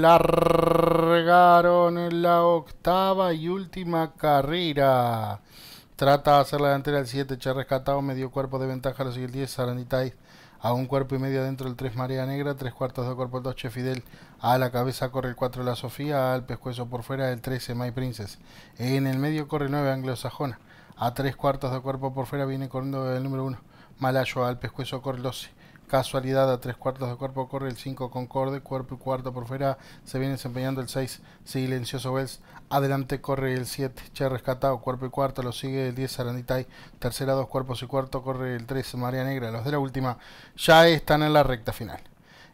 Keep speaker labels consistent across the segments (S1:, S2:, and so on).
S1: largaron la octava y última carrera. Trata de hacer la delantera el 7, Che rescatado, medio cuerpo de ventaja, lo sigue el 10, Saranditay a un cuerpo y medio dentro el 3 Marea Negra, Tres cuartos de cuerpo el 2 Che Fidel, a la cabeza corre el 4 La Sofía, al pescuezo por fuera el 13 My Princess, en el medio corre el 9 Anglosajona, a tres cuartos de cuerpo por fuera viene corriendo el número 1 Malayo, al pescuezo corre el 12 casualidad a tres cuartos de cuerpo corre el 5 Concorde, cuerpo y cuarto por fuera, se viene desempeñando el 6 Silencioso Bells, adelante corre el 7 Che Rescatado, cuerpo y cuarto, lo sigue el 10 Saranditay, tercera dos cuerpos y cuarto corre el 3 María Negra, los de la última ya están en la recta final.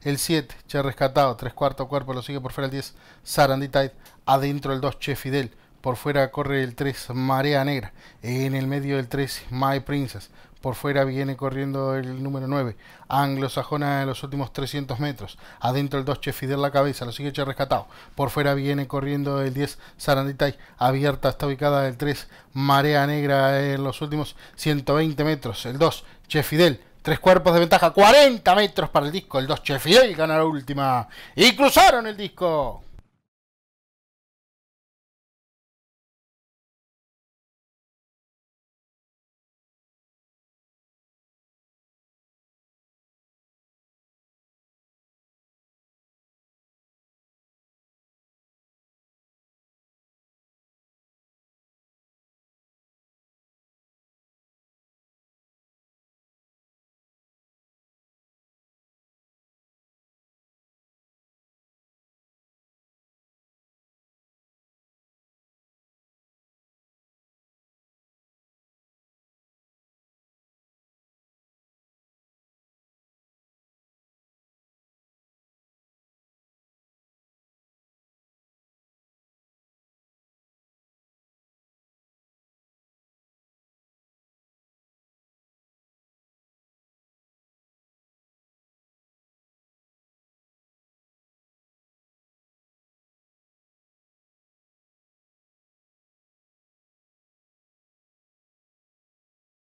S1: El 7, Che Rescatado, tres cuartos cuerpo, lo sigue por fuera el 10, Saranditay, adentro el 2, Che Fidel, por fuera corre el 3 Marea Negra. En el medio el 3 My Princess. Por fuera viene corriendo el número 9, anglosajona en los últimos 300 metros. Adentro el 2, Fidel, la cabeza, lo sigue Che Rescatado. Por fuera viene corriendo el 10, Saranditay. Abierta está ubicada el 3, Marea Negra en los últimos 120 metros. El 2, Fidel. Tres cuerpos de ventaja, 40 metros para el disco. El 2, Chefidel gana la última. Y cruzaron el disco.